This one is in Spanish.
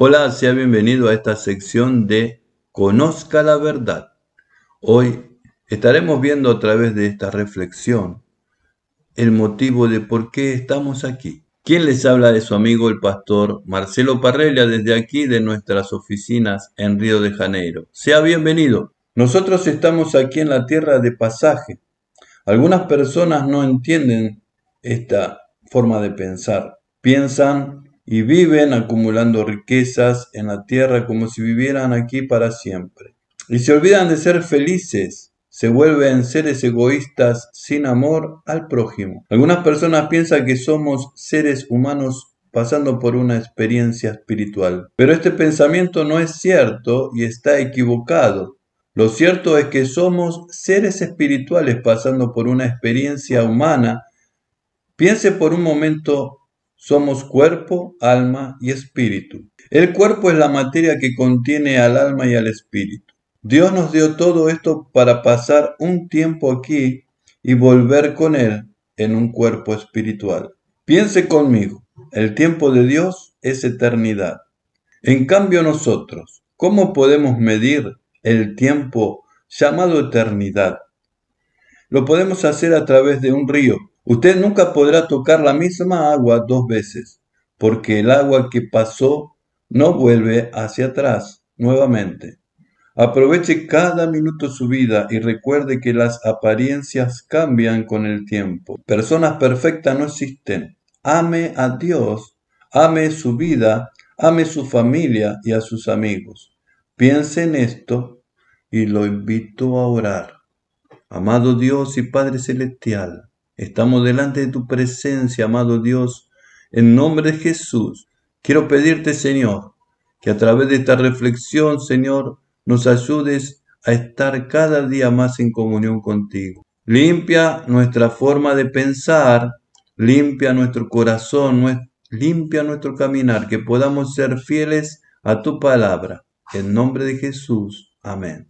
Hola, sea bienvenido a esta sección de Conozca la verdad. Hoy estaremos viendo a través de esta reflexión el motivo de por qué estamos aquí. ¿Quién les habla de su amigo el pastor Marcelo Parrella desde aquí de nuestras oficinas en Río de Janeiro? Sea bienvenido. Nosotros estamos aquí en la tierra de pasaje. Algunas personas no entienden esta forma de pensar. Piensan y viven acumulando riquezas en la tierra como si vivieran aquí para siempre. Y se olvidan de ser felices, se vuelven seres egoístas sin amor al prójimo. Algunas personas piensan que somos seres humanos pasando por una experiencia espiritual. Pero este pensamiento no es cierto y está equivocado. Lo cierto es que somos seres espirituales pasando por una experiencia humana. Piense por un momento somos cuerpo, alma y espíritu. El cuerpo es la materia que contiene al alma y al espíritu. Dios nos dio todo esto para pasar un tiempo aquí y volver con Él en un cuerpo espiritual. Piense conmigo, el tiempo de Dios es eternidad. En cambio nosotros, ¿cómo podemos medir el tiempo llamado eternidad? Lo podemos hacer a través de un río Usted nunca podrá tocar la misma agua dos veces, porque el agua que pasó no vuelve hacia atrás nuevamente. Aproveche cada minuto su vida y recuerde que las apariencias cambian con el tiempo. Personas perfectas no existen. Ame a Dios, ame su vida, ame su familia y a sus amigos. Piense en esto y lo invito a orar. Amado Dios y Padre Celestial, Estamos delante de tu presencia, amado Dios. En nombre de Jesús, quiero pedirte, Señor, que a través de esta reflexión, Señor, nos ayudes a estar cada día más en comunión contigo. Limpia nuestra forma de pensar, limpia nuestro corazón, limpia nuestro caminar, que podamos ser fieles a tu palabra. En nombre de Jesús. Amén.